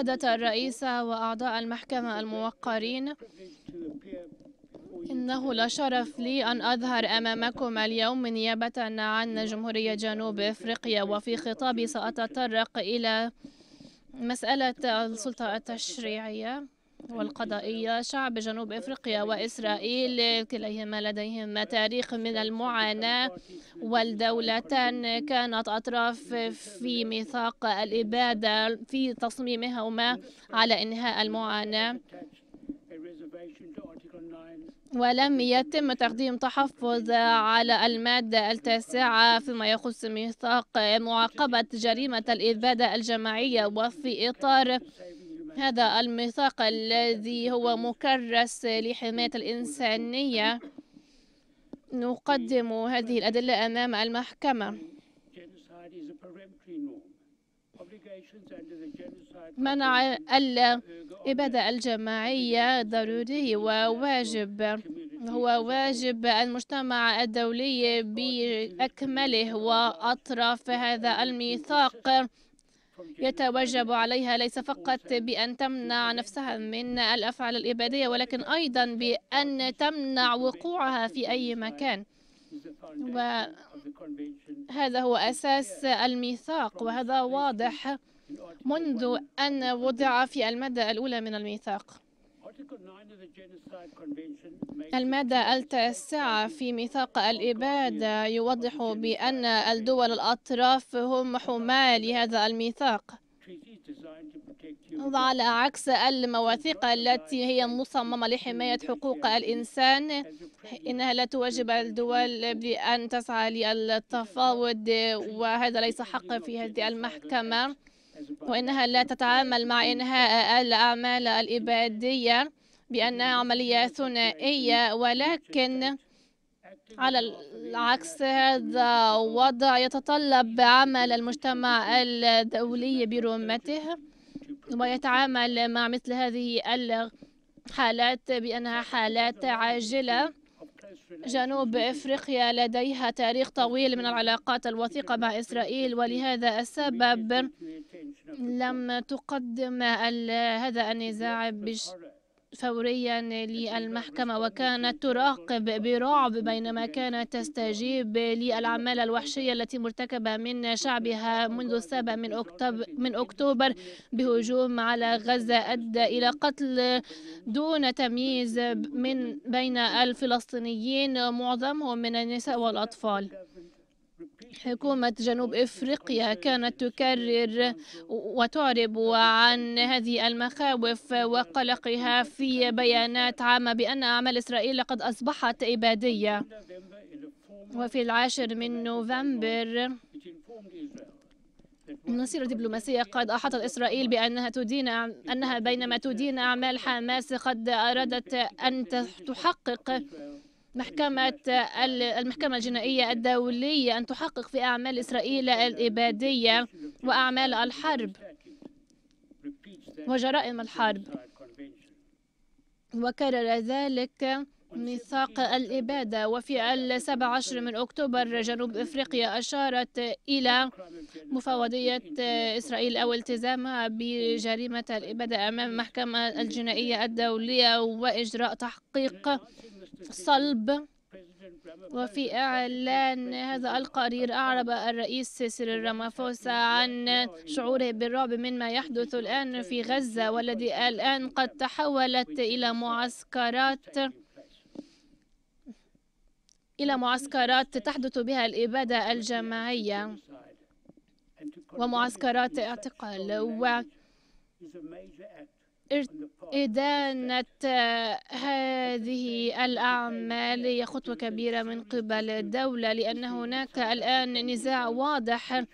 وعدت الرئيس وأعضاء المحكمة الموقرين إنه لشرف لي أن أظهر أمامكم اليوم نيابة عن جمهورية جنوب إفريقيا وفي خطابي سأتطرق إلى مسألة السلطة التشريعية والقضائية شعب جنوب إفريقيا وإسرائيل كليهما لديهما تاريخ من المعاناة والدولتان كانت أطراف في ميثاق الإبادة في تصميمهما على إنهاء المعاناة ولم يتم تقديم تحفظ على المادة التاسعة فيما يخص ميثاق معاقبة جريمة الإبادة الجماعية وفي إطار هذا الميثاق الذي هو مكرس لحماية الإنسانية نقدم هذه الأدلة أمام المحكمة منع الإبادة الجماعية ضروري وواجب هو واجب المجتمع الدولي بأكمله وأطراف هذا الميثاق يتوجب عليها ليس فقط بأن تمنع نفسها من الأفعال الإبادية ولكن أيضا بأن تمنع وقوعها في أي مكان وهذا هو أساس الميثاق وهذا واضح منذ أن وضع في المادة الأولى من الميثاق المادة التاسعة في ميثاق الإبادة يوضح بأن الدول الأطراف هم حماة لهذا الميثاق على عكس المواثيق التي هي مصممة لحماية حقوق الإنسان إنها لا توجب الدول بأن تسعى للتفاوض وهذا ليس حقا في هذه المحكمة وإنها لا تتعامل مع إنهاء الأعمال الإبادية بأنها عملية ثنائية ولكن على العكس هذا وضع يتطلب عمل المجتمع الدولي برمته ويتعامل مع مثل هذه الحالات بأنها حالات عاجلة جنوب إفريقيا لديها تاريخ طويل من العلاقات الوثيقة مع إسرائيل ولهذا السبب لم تقدم هذا النزاع فوريا للمحكمة وكانت تراقب برعب بينما كانت تستجيب للأعمال الوحشية التي مرتكبة من شعبها منذ السابع من أكتوبر, من أكتوبر بهجوم على غزة أدى إلى قتل دون تمييز من بين الفلسطينيين معظمهم من النساء والأطفال حكومة جنوب إفريقيا كانت تكرر وتعرب عن هذه المخاوف وقلقها في بيانات عامة بأن أعمال إسرائيل قد أصبحت إبادية وفي العاشر من نوفمبر النصيرة الدبلوماسية قد أحاطت إسرائيل بأنها تدين أنها بينما تدين أعمال حماس قد أرادت أن تحقق محكمة المحكمة الجنائية الدولية أن تحقق في أعمال إسرائيل الإبادية وأعمال الحرب وجرائم الحرب وكرر ذلك ميثاق الإبادة وفي السابع عشر من أكتوبر جنوب إفريقيا أشارت إلى مفوضية إسرائيل أو التزامها بجريمة الإبادة أمام المحكمة الجنائية الدولية وإجراء تحقيق صلب وفي إعلان هذا القرير أعرب الرئيس سيريل رامافوسا عن شعوره بالرعب مما يحدث الآن في غزة والذي الآن قد تحولت إلى معسكرات إلى معسكرات تحدث بها الإبادة الجماعية ومعسكرات اعتقال إدانة هذه الأعمال هي خطوة كبيرة من قبل الدولة لأن هناك الآن نزاع واضح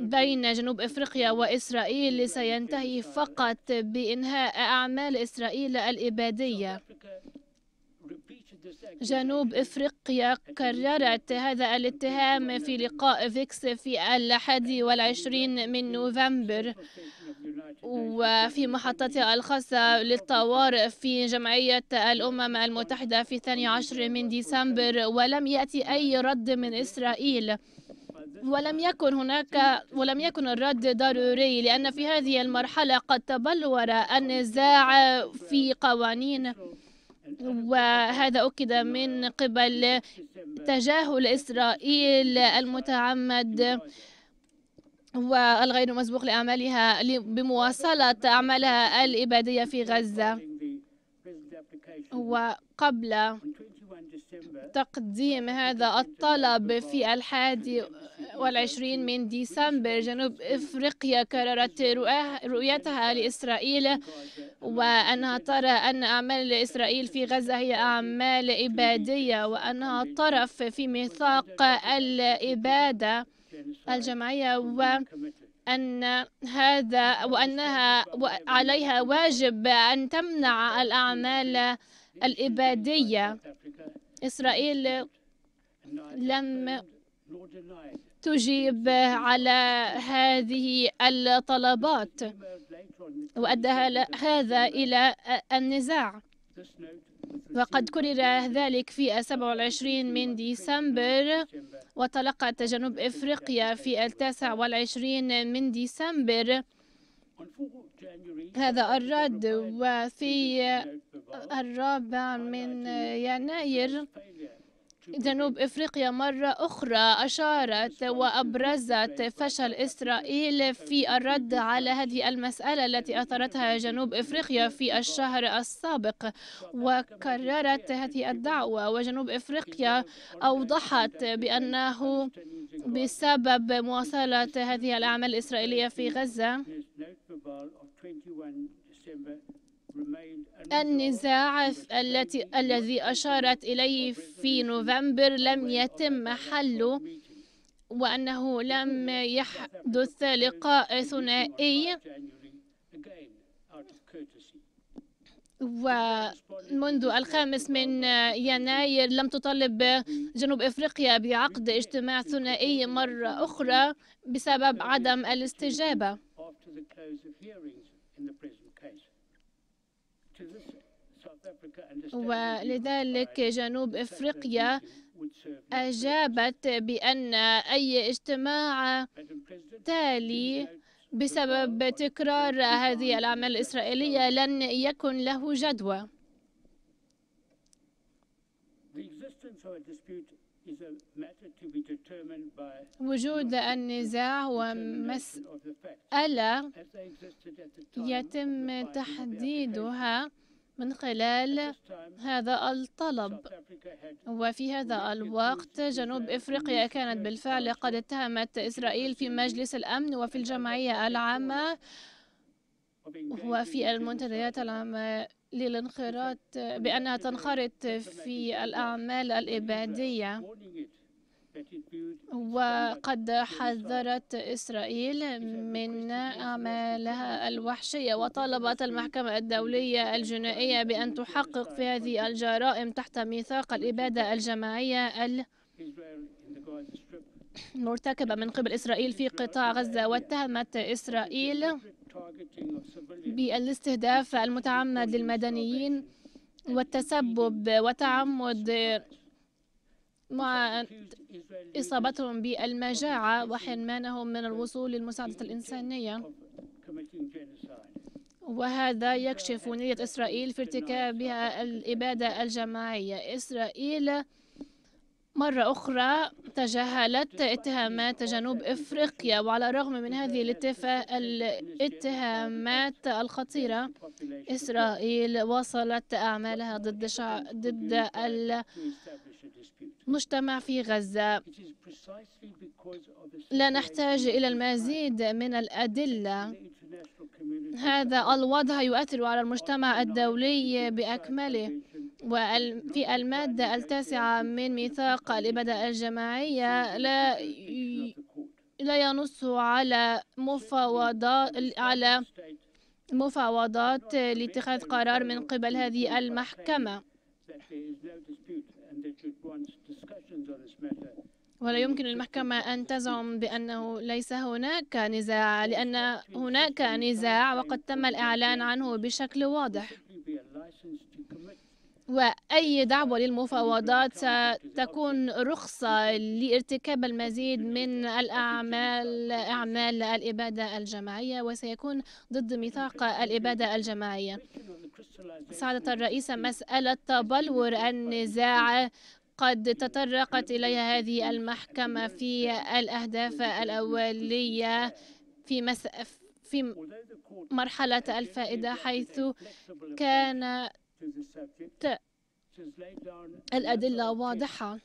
بين جنوب افريقيا واسرائيل سينتهي فقط بانهاء اعمال اسرائيل الاباديه جنوب افريقيا كررت هذا الاتهام في لقاء فيكس في الحادي والعشرين من نوفمبر وفي محطتها الخاصة للطوارئ في جمعية الأمم المتحدة في 12 من ديسمبر ولم يأتي أي رد من إسرائيل ولم يكن هناك ولم يكن الرد ضروري لأن في هذه المرحلة قد تبلور النزاع في قوانين وهذا أكد من قبل تجاهل إسرائيل المتعمد والغير مسبوق لأعمالها بمواصلة أعمالها الإبادية في غزة وقبل تقديم هذا الطلب في الحادي والعشرين من ديسمبر جنوب إفريقيا كررت رؤيتها لإسرائيل وأنها ترى أن أعمال إسرائيل في غزة هي أعمال إبادية وأنها طرف في ميثاق الإبادة الجمعية وأن هذا وأنها عليها واجب أن تمنع الأعمال الإبادية إسرائيل لم تجيب على هذه الطلبات وأدى هذا إلى النزاع وقد كرر ذلك في 27 من ديسمبر وتلقت جنوب إفريقيا في التاسع والعشرين من ديسمبر هذا الرد وفي الرابع من يناير جنوب افريقيا مره اخرى اشارت وابرزت فشل اسرائيل في الرد على هذه المساله التي اثرتها جنوب افريقيا في الشهر السابق وكررت هذه الدعوه وجنوب افريقيا اوضحت بانه بسبب مواصله هذه الاعمال الاسرائيليه في غزه النزاع التي الذي أشارت إليه في نوفمبر لم يتم حله وأنه لم يحدث لقاء ثنائي ومنذ الخامس من يناير لم تطالب جنوب افريقيا بعقد اجتماع ثنائي مره اخرى بسبب عدم الاستجابه ولذلك جنوب افريقيا اجابت بان اي اجتماع تالي بسبب تكرار هذه الاعمال الاسرائيليه لن يكن له جدوى وجود النزاع ومسألة يتم تحديدها من خلال هذا الطلب وفي هذا الوقت جنوب إفريقيا كانت بالفعل قد اتهمت إسرائيل في مجلس الأمن وفي الجمعية العامة وفي المنتديات العامة للانخراط بأنها تنخرط في الأعمال الإبادية وقد حذرت إسرائيل من أعمالها الوحشية وطالبت المحكمة الدولية الجنائية بأن تحقق في هذه الجرائم تحت ميثاق الإبادة الجماعية المرتكبة من قبل إسرائيل في قطاع غزة واتهمت إسرائيل بالاستهداف المتعمد للمدنيين والتسبب وتعمد مع إصابتهم بالمجاعة وحرمانهم من الوصول للمساعدة الإنسانية وهذا يكشف نية إسرائيل في ارتكابها الإبادة الجماعية إسرائيل مرة أخرى تجاهلت اتهامات جنوب إفريقيا وعلى الرغم من هذه الاتهامات الخطيرة إسرائيل واصلت أعمالها ضد ضد المجتمع في غزة لا نحتاج إلى المزيد من الأدلة هذا الوضع يؤثر على المجتمع الدولي بأكمله وفي المادة التاسعة من ميثاق الإبادة الجماعية لا لا ينص على مفاوضات على مفاوضات لاتخاذ قرار من قبل هذه المحكمة ولا يمكن المحكمة أن تزعم بأنه ليس هناك نزاع لأن هناك نزاع وقد تم الإعلان عنه بشكل واضح وأي دعوة للمفاوضات ستكون رخصة لارتكاب المزيد من الأعمال أعمال الإبادة الجماعية وسيكون ضد ميثاق الإبادة الجماعية سعادة الرئيس مسألة تبلور النزاع قد تطرقت إليها هذه المحكمة في الأهداف الأولية في مسألة في مرحلة الفائدة حيث كان الأدلة واضحة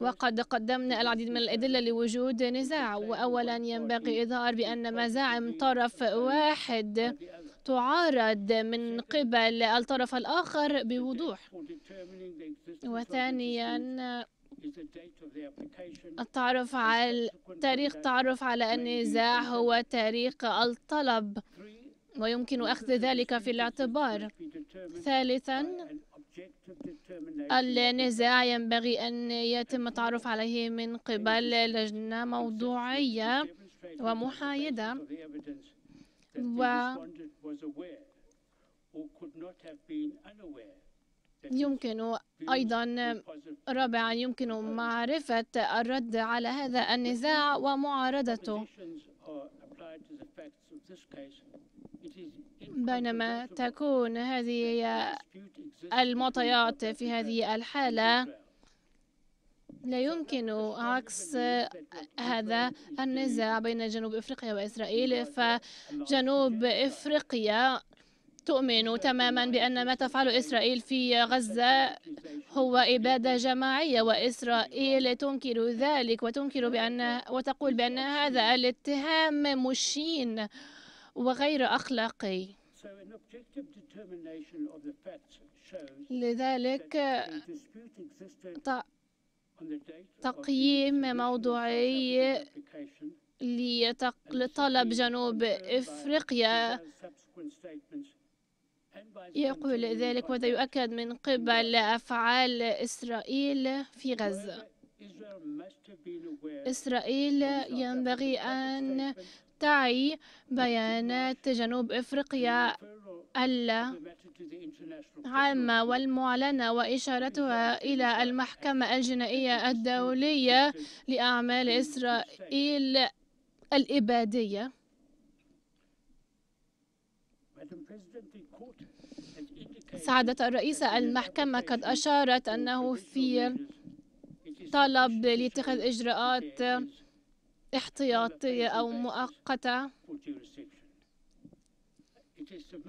وقد قدمنا العديد من الأدلة لوجود نزاع وأولا ينبغي إظهار بأن مزاعم طرف واحد تعارض من قبل الطرف الآخر بوضوح وثانيا التعرف على تاريخ تعرف على النزاع هو تاريخ الطلب ويمكن أخذ ذلك في الاعتبار ثالثا النزاع ينبغي أن يتم التعرف عليه من قبل لجنة موضوعية ومحايدة و يمكن أيضا رابعا يمكن معرفة الرد على هذا النزاع ومعارضته بينما تكون هذه المعطيات في هذه الحالة لا يمكن عكس هذا النزاع بين جنوب إفريقيا وإسرائيل فجنوب إفريقيا تؤمن تماما بأن ما تفعله إسرائيل في غزة هو إبادة جماعية وإسرائيل تنكر ذلك وتنكر بأن وتقول بأن هذا الاتهام مشين وغير أخلاقي لذلك تقييم موضوعي لطلب جنوب إفريقيا يقول ذلك وهذا يؤكد من قبل أفعال إسرائيل في غزة إسرائيل ينبغي أن تعي بيانات جنوب افريقيا العامة والمعلنة وإشارتها إلى المحكمة الجنائية الدولية لأعمال إسرائيل الإبادية سعادة الرئيسة المحكمة قد أشارت أنه في طلب لاتخاذ إجراءات احتياطية أو مؤقتة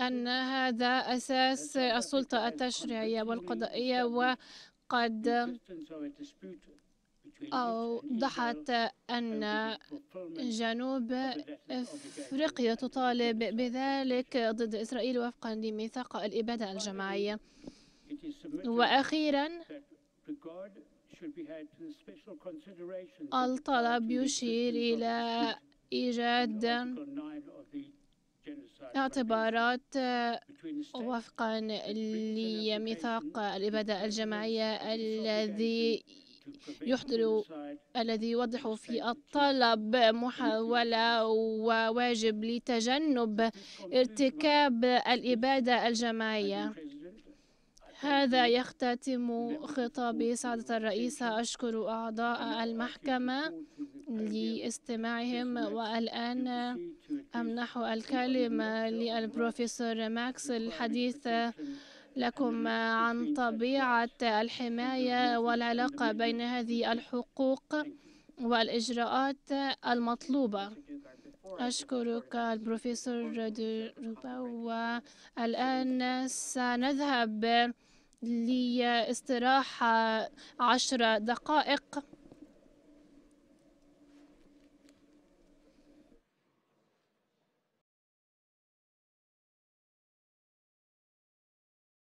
أن هذا أساس السلطة التشريعية والقضائية وقد أوضحت أن جنوب أفريقيا تطالب بذلك ضد إسرائيل وفقا لميثاق الإبادة الجماعية وأخيرا الطلب يشير إلى إيجاد اعتبارات وفقا لميثاق الإبادة الجماعية الذي يحضر الذي يوضح في الطلب محاولة وواجب لتجنب ارتكاب الإبادة الجماعية هذا يختتم خطابي سعادة الرئيسة أشكر أعضاء المحكمة لاستماعهم والآن أمنح الكلمة للبروفيسور ماكس الحديث لكم عن طبيعة الحماية والعلاقة بين هذه الحقوق والإجراءات المطلوبة أشكرك البروفيسور روبا والآن سنذهب لاستراحة عشر دقائق